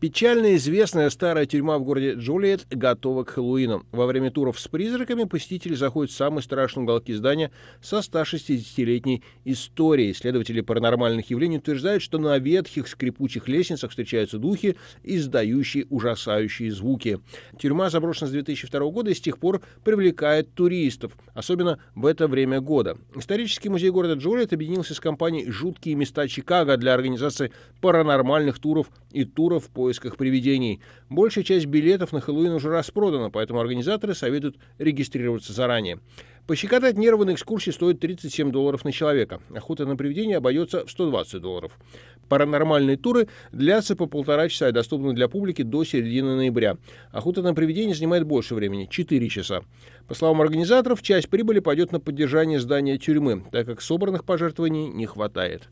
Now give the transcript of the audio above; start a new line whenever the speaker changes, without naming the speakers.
Печально известная старая тюрьма в городе Джулиет готова к Хэллоуину. Во время туров с призраками посетители заходят в самые страшные уголки здания со 160-летней историей. Исследователи паранормальных явлений утверждают, что на ветхих скрипучих лестницах встречаются духи, издающие ужасающие звуки. Тюрьма заброшена с 2002 года и с тех пор привлекает туристов, особенно в это время года. Исторический музей города Джулиет объединился с компанией «Жуткие места Чикаго» для организации паранормальных туров и туров по поисках привидений. Большая часть билетов на Хэллоуин уже распродана, поэтому организаторы советуют регистрироваться заранее. Пощекотать нервы на экскурсии стоит 37 долларов на человека. Охота на привидения обойдется в 120 долларов. Паранормальные туры длятся по полтора часа и доступны для публики до середины ноября. Охота на привидения занимает больше времени – 4 часа. По словам организаторов, часть прибыли пойдет на поддержание здания тюрьмы, так как собранных пожертвований не хватает.